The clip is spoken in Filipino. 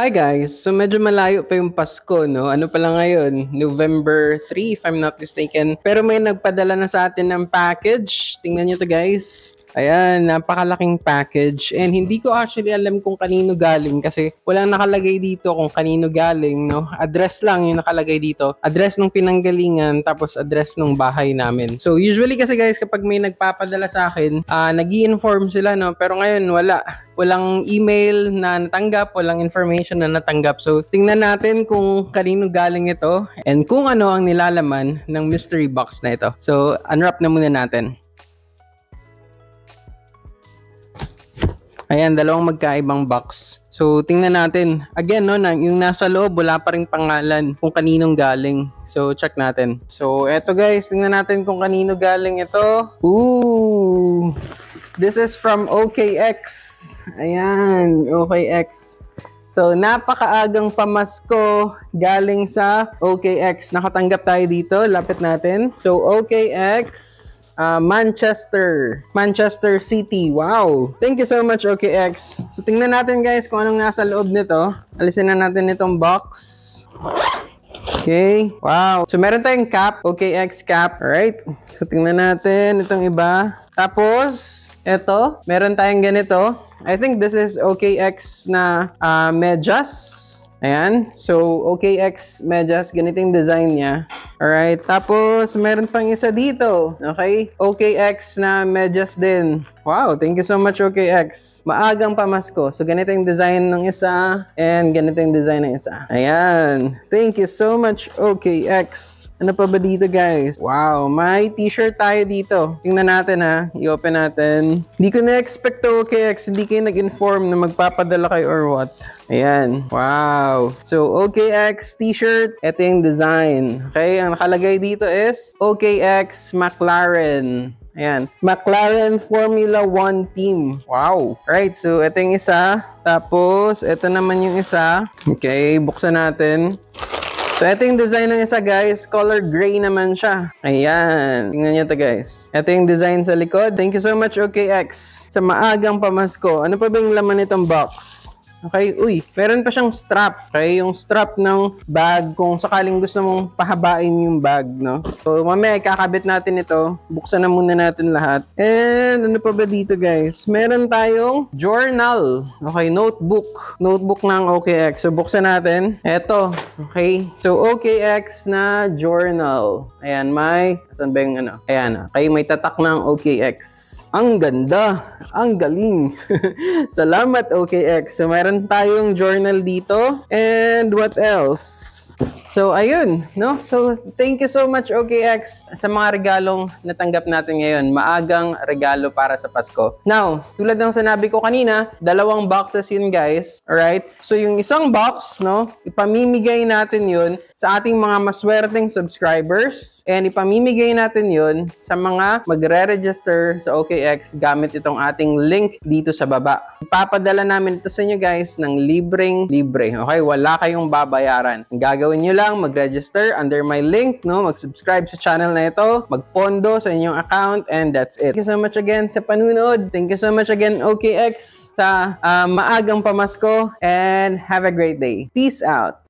Hi guys! So medyo malayo pa yung Pasko, no? Ano pala ngayon? November 3, if I'm not mistaken. Pero may nagpadala na sa atin ng package. Tingnan nyo to guys. Ayan, napakalaking package. And hindi ko actually alam kung kanino galing kasi walang nakalagay dito kung kanino galing, no? Address lang yung nakalagay dito. Address ng pinanggalingan, tapos address ng bahay namin. So, usually kasi guys, kapag may nagpapadala sa akin, uh, ah, nag inform sila, no? Pero ngayon, wala. Walang email na natanggap, walang information na natanggap. So, tingnan natin kung kanino galing ito and kung ano ang nilalaman ng mystery box na ito. So, unwrap na muna natin. Ayan, dalawang magkaibang box. So, tingnan natin. Again, no, yung nasa loob, wala pa rin pangalan kung kaninong galing. So, check natin. So, eto guys, tingnan natin kung kanino galing ito. Ooh! This is from OKX. Ayan, OKX. So, napakaagang pamasko galing sa OKX. Nakatanggap tayo dito. Lapit natin. So, OKX uh, ah, Manchester. Manchester City. Wow! Thank you so much, OKX. So, tingnan natin guys kung anong nasa loob nito. Alisin na natin itong box. Okay. Wow. So, meron tayong cap. OKX cap. Alright. So, tingnan natin itong iba. Tapos, ito, meron tayong ganito. I think this is OKX na uh, medyas. Ayan. So, OKX medyas. Ganito yung design niya. Alright. Tapos, meron pang isa dito. Okay? OKX na medyas din. Wow. Thank you so much, OKX. Maagang pamasko. So, ganito yung design ng isa. And ganito yung design ng isa. Ayan. Thank you so much, OKX. Ano pa ba dito, guys? Wow. May t-shirt tayo dito. Tingnan natin, ha. I-open natin. Hindi ko na-expect to OKX. Hindi kayo nag-inform na magpapadala kayo or what. Ayan. Wow. So, OKX t-shirt. Ito yung design. Okay? Ang nakalagay dito is OKX McLaren. Ayan. McLaren Formula 1 team. Wow. Right. So, ito yung isa. Tapos, ito naman yung isa. Okay. Buksan natin. So, ito yung design ng isa, guys. Color gray naman siya. Ayan. Tingnan nyo ito, guys. Ito yung design sa likod. Thank you so much, OKX. Sa maagang pamasko. Ano pa ba yung laman nitong box? Okay? Uy, meron pa siyang strap. Okay? Yung strap ng bag kung sakaling gusto mong pahabain yung bag, no? So, mamaya ikakabit natin ito. Buksan na muna natin lahat. And ano pa ba dito, guys? Meron tayong journal. Okay, notebook. Notebook ng OKX. So, buksan natin. Ito. Okay? So, OKX na journal. Ayan, may Saan ba yung ano? Ayan, ah. kayo may tatak ng OKX. Ang ganda! Ang galing! Salamat OKX! So, meron tayong journal dito. And what else? So, ayun, no? So, thank you so much, OKX, sa mga regalong natanggap natin ngayon. Maagang regalo para sa Pasko. Now, tulad ng sinabi ko kanina, dalawang boxes yun, guys. Alright? So, yung isang box, no? Ipamimigay natin yun sa ating mga maswerteng subscribers and ipamimigay natin yun sa mga magre-register sa OKX gamit itong ating link dito sa baba. Ipapadala namin ito sa inyo, guys, ng libreng libre. Okay? Wala kayong babayaran. Ang gagawin nyo lang mag-register under my link, no? mag-subscribe sa channel na ito, magpondo sa inyong account, and that's it. Thank you so much again sa panunod. Thank you so much again, OKX, sa uh, maagang pamasko, and have a great day. Peace out!